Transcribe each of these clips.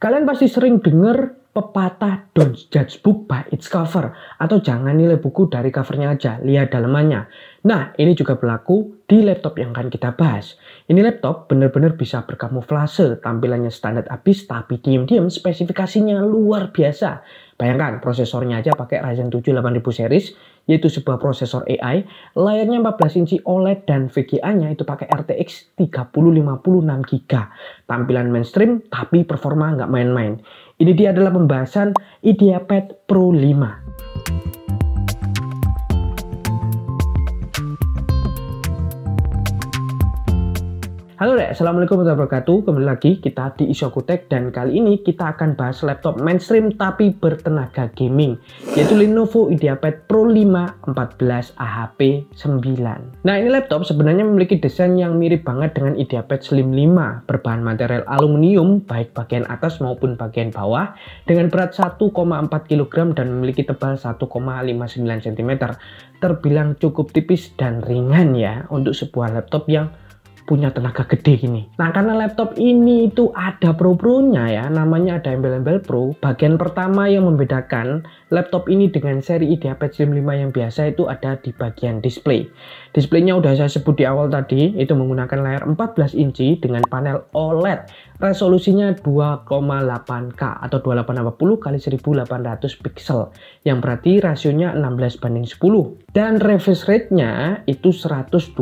Kalian pasti sering dengar pepatah don't judge book by its cover atau jangan nilai buku dari covernya aja, lihat dalamannya. Nah, ini juga berlaku di laptop yang akan kita bahas. Ini laptop benar-benar bisa berkamuflase, tampilannya standar habis tapi diam-diam spesifikasinya luar biasa. Bayangkan prosesornya aja pakai Ryzen 7 8000 series, yaitu sebuah prosesor AI, layarnya 14 inci OLED dan VGA-nya itu pakai RTX 3050 6GB. Tampilan mainstream tapi performa nggak main-main. Ini dia adalah pembahasan IdeaPad Pro 5. Halo Rek, Assalamualaikum warahmatullahi wabarakatuh. Kembali lagi kita di Isokutek dan kali ini kita akan bahas laptop mainstream tapi bertenaga gaming yaitu Lenovo IdeaPad Pro 5 14 AHP 9. Nah ini laptop sebenarnya memiliki desain yang mirip banget dengan IdeaPad Slim 5 berbahan material aluminium baik bagian atas maupun bagian bawah dengan berat 1,4 kg dan memiliki tebal 1,59 cm terbilang cukup tipis dan ringan ya untuk sebuah laptop yang punya tenaga gede ini. Nah karena laptop ini itu ada pro-pronya ya, namanya ada embel-embel pro. Bagian pertama yang membedakan laptop ini dengan seri IdeaPad Slim 5 yang biasa itu ada di bagian display. Displaynya udah saya sebut di awal tadi, itu menggunakan layar 14 inci dengan panel OLED. Resolusinya 2,8K atau 2880 kali 1800 pixel yang berarti rasionya 16 banding 10 dan refresh rate-nya itu 120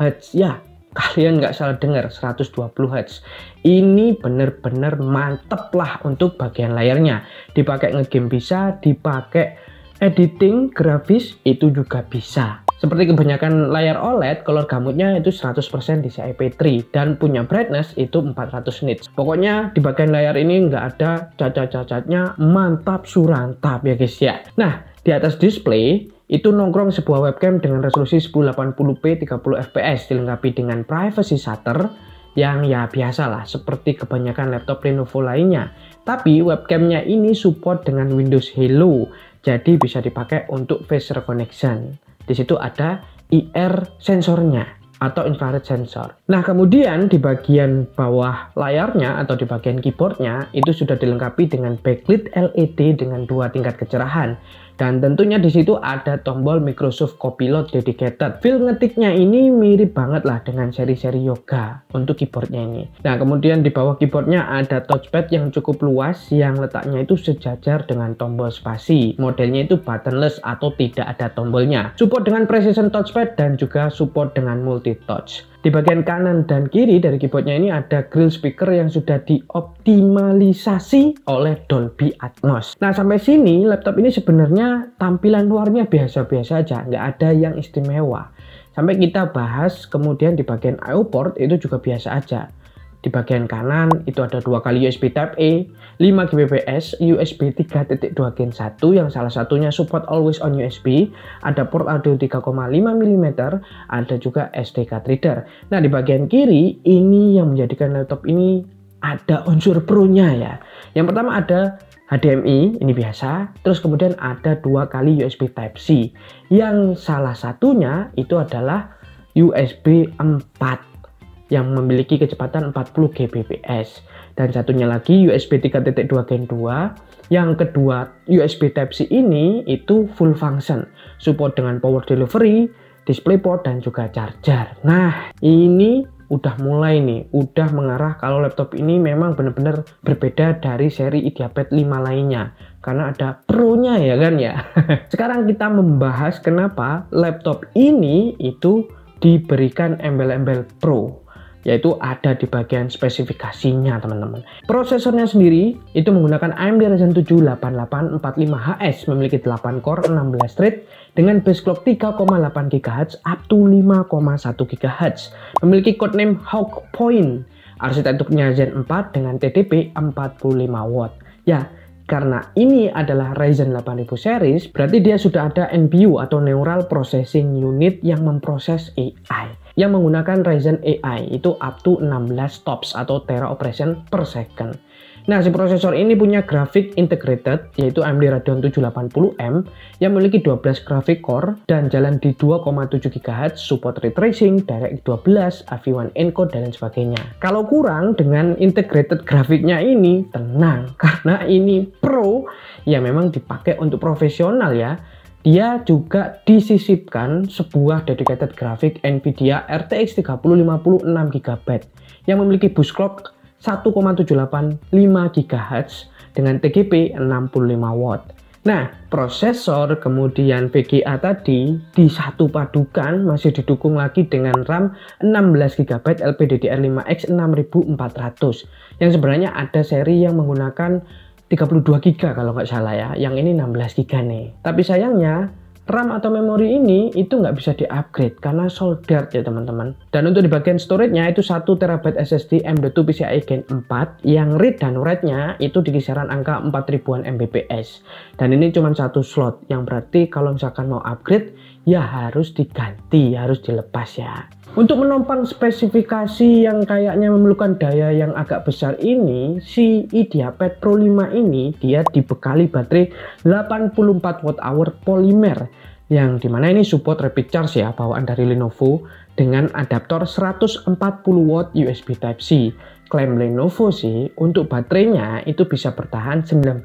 Hz ya kalian nggak salah dengar 120 Hz ini bener-bener mantep lah untuk bagian layarnya dipakai ngegame bisa dipakai editing grafis itu juga bisa seperti kebanyakan layar OLED, color gamutnya itu 100% di CIP3 dan punya brightness itu 400 nits. Pokoknya di bagian layar ini nggak ada cacat-cacatnya, mantap surantap ya guys ya. Nah, di atas display itu nongkrong sebuah webcam dengan resolusi 1080p 30 fps dilengkapi dengan privacy shutter yang ya biasalah seperti kebanyakan laptop Lenovo lainnya. Tapi webcamnya ini support dengan Windows Hello, jadi bisa dipakai untuk face recognition. disitu ada IR sensornya atau infrared sensor. Nah, kemudian di bagian bawah layarnya atau di bagian keyboardnya itu sudah dilengkapi dengan backlit LED dengan dua tingkat kecerahan. Dan tentunya di situ ada tombol Microsoft Copilot dedicated. Feel ngetiknya ini mirip banget lah dengan seri-seri yoga untuk keyboardnya ini. Nah, kemudian di bawah keyboardnya ada touchpad yang cukup luas yang letaknya itu sejajar dengan tombol spasi. Modelnya itu buttonless atau tidak ada tombolnya. Support dengan precision touchpad dan juga support dengan multi multi touch. Di bagian kanan dan kiri dari keyboardnya ini ada grill speaker yang sudah dioptimalisasi oleh Dolby Atmos. Nah sampai sini laptop ini sebenarnya tampilan luarnya biasa-biasa aja, nggak ada yang istimewa. Sampai kita bahas kemudian di bagian IO port itu juga biasa aja. Di bagian kanan itu ada dua kali USB Type-A, 5 Gbps, USB 3.2 Gen 1 yang salah satunya support always on USB, ada port audio 3,5 mm, ada juga SD card reader. Nah, di bagian kiri ini yang menjadikan laptop ini ada unsur pro-nya ya. Yang pertama ada HDMI, ini biasa, terus kemudian ada dua kali USB Type-C. Yang salah satunya itu adalah USB 4 yang memiliki kecepatan 40 kbps dan satunya lagi USB 3.2 Gen 2 yang kedua USB Type-C ini itu full function support dengan power delivery display port dan juga charger nah ini udah mulai nih udah mengarah kalau laptop ini memang benar-benar berbeda dari seri Ideapad 5 lainnya karena ada pro-nya ya kan ya sekarang kita membahas kenapa laptop ini itu diberikan embel-embel pro yaitu ada di bagian spesifikasinya teman-teman. Prosesornya sendiri itu menggunakan AMD Ryzen 7 8845HS memiliki 8 core 16 thread dengan base clock 3,8 GHz up to 5,1 GHz. Memiliki codename Hawk Point. Arsitekturnya Zen 4 dengan TDP 45 watt. Ya, karena ini adalah Ryzen 8000 series, berarti dia sudah ada NPU atau Neural Processing Unit yang memproses AI yang menggunakan Ryzen AI itu up to 16 TOPS atau tera operation per second. Nah, si prosesor ini punya grafik integrated yaitu AMD Radeon 780M yang memiliki 12 grafik core dan jalan di 2,7 GHz, support ray tracing, DirectX 12, AV1 encode dan lain sebagainya. Kalau kurang dengan integrated grafiknya ini, tenang karena ini pro ya memang dipakai untuk profesional ya dia juga disisipkan sebuah dedicated grafik NVIDIA RTX 3050 6GB yang memiliki bus clock 1,785 GHz dengan TGP 65W. Nah, prosesor kemudian VGA tadi di satu padukan masih didukung lagi dengan RAM 16GB LPDDR5X 6400 yang sebenarnya ada seri yang menggunakan 32 GB kalau nggak salah ya yang ini 16 GB nih tapi sayangnya RAM atau memori ini itu nggak bisa diupgrade karena solder ya teman-teman. Dan untuk di bagian storage-nya itu 1 terabyte SSD M.2 PCIe Gen 4 yang read dan write-nya itu di kisaran angka 4000-an Mbps. Dan ini cuma satu slot yang berarti kalau misalkan mau upgrade ya harus diganti, harus dilepas ya. Untuk menopang spesifikasi yang kayaknya memerlukan daya yang agak besar ini, si pet Pro 5 ini dia dibekali baterai 84 watt hour polimer yang dimana ini support rapid charge ya bawaan dari Lenovo dengan adaptor 140 watt USB Type-C. Klaim Lenovo sih untuk baterainya itu bisa bertahan 19,5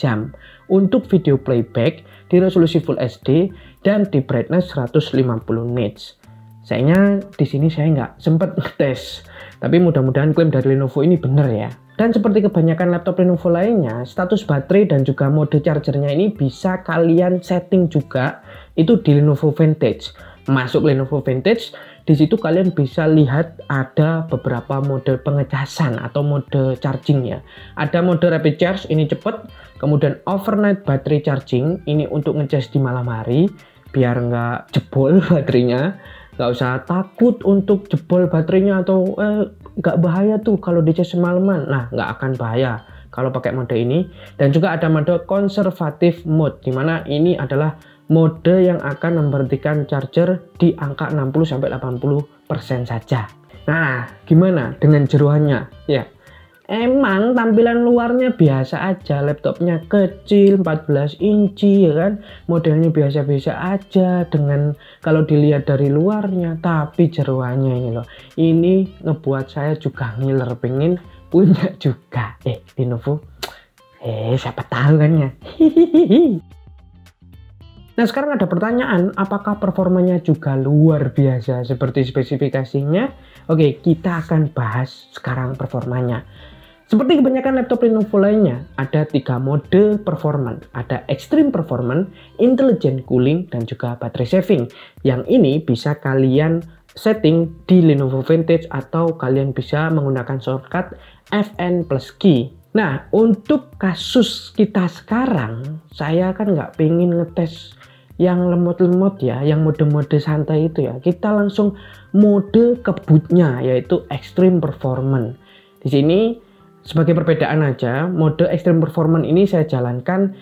jam. Untuk video playback di resolusi Full HD dan di brightness 150 nits. Sayangnya di sini saya nggak sempat tes, tapi mudah-mudahan klaim dari Lenovo ini benar ya. Dan seperti kebanyakan laptop Lenovo lainnya, status baterai dan juga mode chargernya ini bisa kalian setting juga itu di Lenovo Vantage. Masuk Lenovo Vantage, di situ kalian bisa lihat ada beberapa mode pengecasan atau mode chargingnya. Ada mode rapid charge, ini cepat. Kemudian overnight battery charging, ini untuk ngecas di malam hari biar nggak jebol baterainya nggak usah takut untuk jebol baterainya atau eh, nggak bahaya tuh kalau dicas semalaman nah nggak akan bahaya kalau pakai mode ini dan juga ada mode konservatif mode dimana ini adalah mode yang akan memberhentikan charger di angka 60-80% saja nah gimana dengan jeruannya ya emang tampilan luarnya biasa aja laptopnya kecil 14 inci ya kan modelnya biasa-biasa aja dengan kalau dilihat dari luarnya tapi jeruannya ini loh ini ngebuat saya juga ngiler pengen punya juga eh Lenovo eh siapa tahu kan ya Nah sekarang ada pertanyaan, apakah performanya juga luar biasa seperti spesifikasinya? Oke, kita akan bahas sekarang performanya. Seperti kebanyakan laptop Lenovo lainnya, ada tiga mode performance. Ada Extreme Performance, Intelligent Cooling, dan juga Battery Saving. Yang ini bisa kalian setting di Lenovo Vintage atau kalian bisa menggunakan shortcut FN plus key. Nah, untuk kasus kita sekarang, saya kan nggak pengen ngetes yang lemot-lemot ya, yang mode-mode santai itu ya. Kita langsung mode kebutnya, yaitu Extreme Performance. Di sini sebagai perbedaan aja, mode extreme performance ini saya jalankan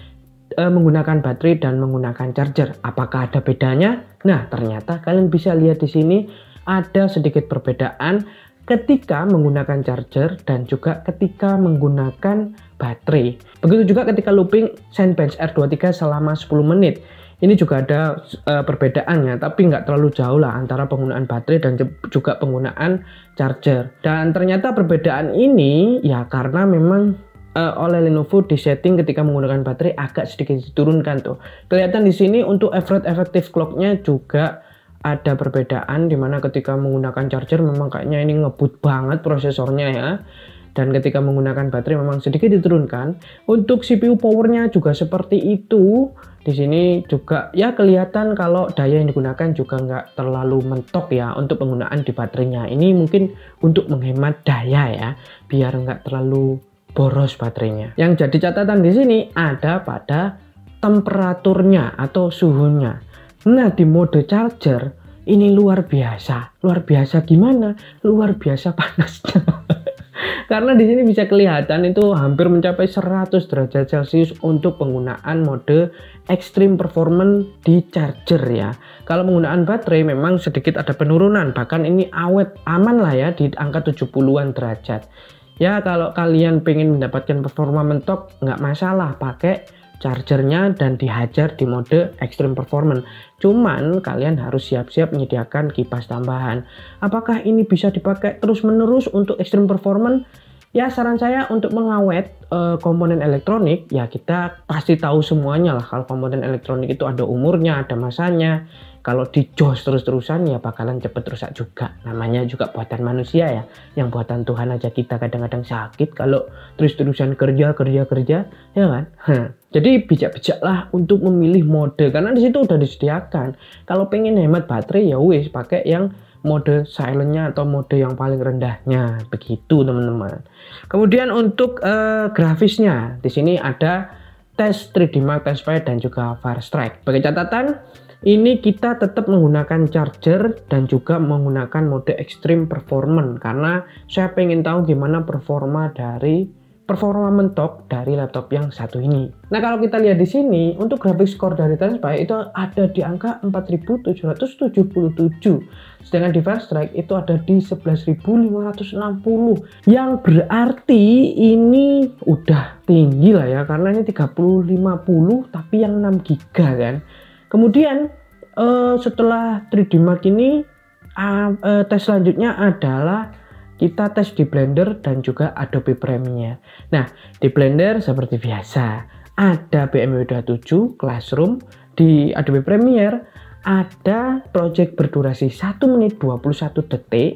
e, menggunakan baterai dan menggunakan charger. Apakah ada bedanya? Nah, ternyata kalian bisa lihat di sini ada sedikit perbedaan ketika menggunakan charger dan juga ketika menggunakan baterai. Begitu juga ketika looping Sandbench R23 selama 10 menit. Ini juga ada uh, perbedaannya, tapi nggak terlalu jauh lah antara penggunaan baterai dan juga penggunaan charger. Dan ternyata perbedaan ini ya karena memang uh, oleh Lenovo disetting ketika menggunakan baterai agak sedikit diturunkan tuh. Kelihatan di sini untuk average efektif clocknya juga ada perbedaan dimana ketika menggunakan charger memang kayaknya ini ngebut banget prosesornya ya dan ketika menggunakan baterai memang sedikit diturunkan. Untuk CPU powernya juga seperti itu. Di sini juga ya kelihatan kalau daya yang digunakan juga nggak terlalu mentok ya untuk penggunaan di baterainya. Ini mungkin untuk menghemat daya ya, biar nggak terlalu boros baterainya. Yang jadi catatan di sini ada pada temperaturnya atau suhunya. Nah di mode charger ini luar biasa. Luar biasa gimana? Luar biasa panasnya. Karena di sini bisa kelihatan itu hampir mencapai 100 derajat Celcius untuk penggunaan mode extreme performance di charger ya. Kalau penggunaan baterai memang sedikit ada penurunan, bahkan ini awet aman lah ya di angka 70-an derajat. Ya kalau kalian pengen mendapatkan performa mentok nggak masalah pakai chargernya dan dihajar di mode extreme performance. Cuman kalian harus siap-siap menyediakan kipas tambahan. Apakah ini bisa dipakai terus-menerus untuk extreme performance? Ya saran saya untuk mengawet e, komponen elektronik ya kita pasti tahu semuanya lah kalau komponen elektronik itu ada umurnya, ada masanya kalau di dijos terus-terusan ya bakalan cepet rusak juga namanya juga buatan manusia ya yang buatan Tuhan aja kita kadang-kadang sakit kalau terus-terusan kerja kerja kerja ya kan jadi bijak-bijaklah untuk memilih mode karena di situ udah disediakan kalau pengen hemat baterai ya wis pakai yang mode silentnya atau mode yang paling rendahnya begitu teman-teman kemudian untuk uh, grafisnya di sini ada test 3D Mark, dan juga Far Strike. Bagi catatan, ini kita tetap menggunakan charger dan juga menggunakan mode extreme performance karena saya pengen tahu gimana performa dari performa mentok dari laptop yang satu ini. Nah kalau kita lihat di sini untuk grafik skor dari Transpai itu ada di angka 4777 sedangkan di Fast Strike itu ada di 11560 yang berarti ini udah tinggi lah ya karena ini 3050 tapi yang 6 GB kan Kemudian uh, setelah 3D Mark ini uh, uh, tes selanjutnya adalah kita tes di Blender dan juga Adobe Premiere. Nah, di Blender seperti biasa ada BMW 27 Classroom, di Adobe Premiere ada project berdurasi 1 menit 21 detik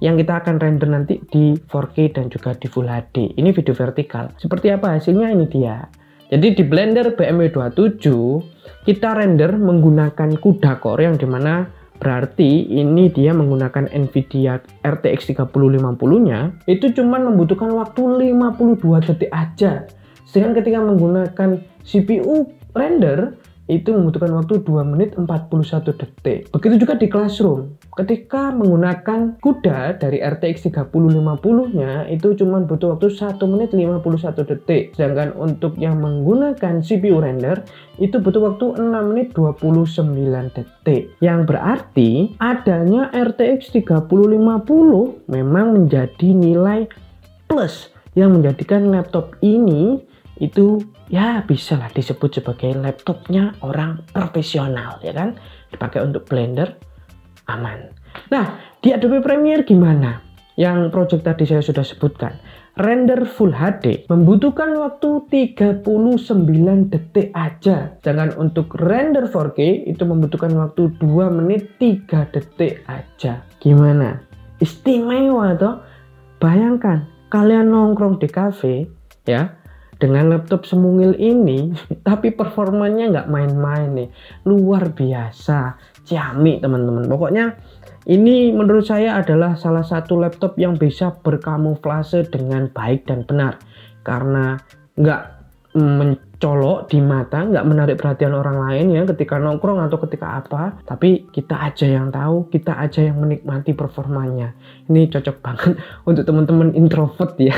yang kita akan render nanti di 4K dan juga di Full HD. Ini video vertikal. Seperti apa hasilnya ini dia. Jadi di Blender BMW 27 kita render menggunakan CUDA core yang dimana berarti ini dia menggunakan Nvidia RTX 3050-nya itu cuma membutuhkan waktu 52 detik aja. Sedangkan ketika menggunakan CPU render itu membutuhkan waktu 2 menit 41 detik. Begitu juga di classroom. Ketika menggunakan kuda dari RTX 3050-nya itu cuma butuh waktu 1 menit 51 detik. Sedangkan untuk yang menggunakan CPU render itu butuh waktu 6 menit 29 detik. Yang berarti adanya RTX 3050 memang menjadi nilai plus yang menjadikan laptop ini itu ya bisa lah disebut sebagai laptopnya orang profesional ya kan dipakai untuk blender aman nah di Adobe Premiere gimana yang project tadi saya sudah sebutkan render Full HD membutuhkan waktu 39 detik aja jangan untuk render 4K itu membutuhkan waktu 2 menit 3 detik aja gimana istimewa toh bayangkan kalian nongkrong di cafe ya dengan laptop semungil ini tapi performanya nggak main-main nih luar biasa ciamik teman-teman pokoknya ini menurut saya adalah salah satu laptop yang bisa berkamuflase dengan baik dan benar karena nggak mencolok di mata, nggak menarik perhatian orang lain ya ketika nongkrong atau ketika apa, tapi kita aja yang tahu, kita aja yang menikmati performanya. Ini cocok banget untuk teman-teman introvert ya,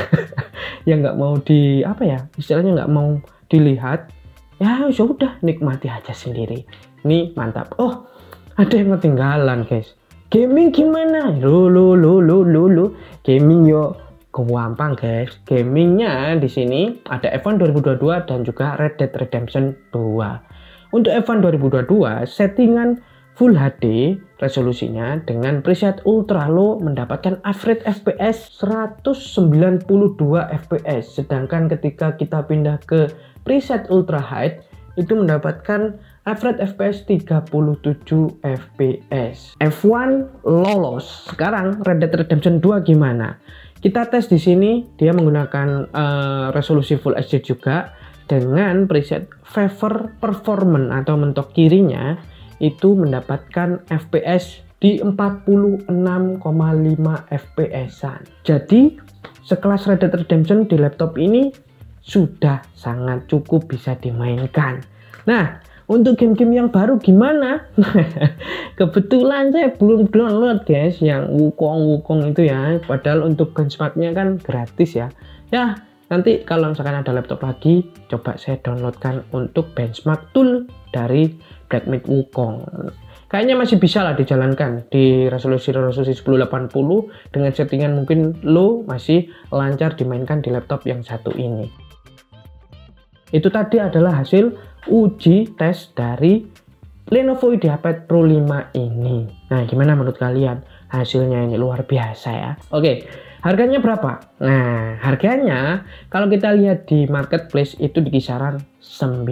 yang nggak mau di apa ya, istilahnya nggak mau dilihat, ya sudah ya nikmati aja sendiri. Ini mantap. Oh, ada yang ketinggalan guys. Gaming gimana? Lu lu lu lu lu lu. Gaming yo gampang guys gamingnya di sini ada F1 2022 dan juga Red Dead Redemption 2 untuk F1 2022 settingan Full HD resolusinya dengan preset ultra low mendapatkan average FPS 192 FPS sedangkan ketika kita pindah ke preset ultra high itu mendapatkan average FPS 37 FPS F1 lolos sekarang Red Dead Redemption 2 gimana kita tes di sini dia menggunakan uh, resolusi Full HD juga dengan preset favor performance atau mentok kirinya itu mendapatkan FPS di 46,5 FPS-an. Jadi, sekelas Red Dead Redemption di laptop ini sudah sangat cukup bisa dimainkan. Nah, untuk game-game yang baru gimana? Kebetulan saya belum download guys yang Wukong Wukong itu ya. Padahal untuk benchmarknya kan gratis ya. Ya nanti kalau misalkan ada laptop lagi, coba saya downloadkan untuk benchmark tool dari Blackmagic Wukong. Kayaknya masih bisa lah dijalankan di resolusi-resolusi 1080 dengan settingan mungkin lo masih lancar dimainkan di laptop yang satu ini. Itu tadi adalah hasil uji tes dari Lenovo IdeaPad Pro 5 ini. Nah, gimana menurut kalian? Hasilnya ini luar biasa ya. Oke, harganya berapa? Nah, harganya kalau kita lihat di marketplace itu di kisaran 19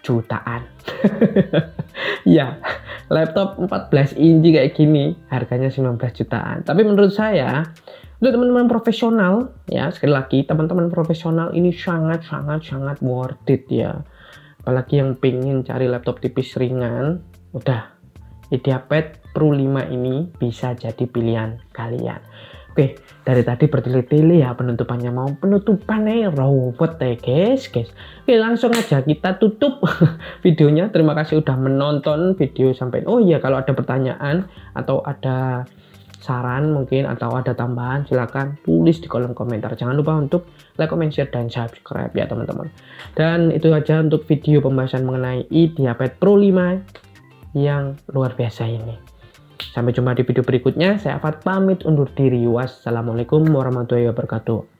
jutaan. ya, laptop 14 inci kayak gini harganya 19 jutaan. Tapi menurut saya untuk teman-teman profesional ya sekali lagi teman-teman profesional ini sangat sangat sangat worth it ya apalagi yang pengen cari laptop tipis ringan udah Ideapad Pro 5 ini bisa jadi pilihan kalian Oke, dari tadi bertele-tele ya penutupannya mau penutupan nih, robot ya guys, guys. Oke, langsung aja kita tutup videonya. Terima kasih udah menonton video sampai. Oh iya, kalau ada pertanyaan atau ada saran mungkin atau ada tambahan silahkan tulis di kolom komentar jangan lupa untuk like comment share dan subscribe ya teman-teman dan itu aja untuk video pembahasan mengenai e diabetes pro 5 yang luar biasa ini sampai jumpa di video berikutnya saya Afat pamit undur diri wassalamualaikum warahmatullahi wabarakatuh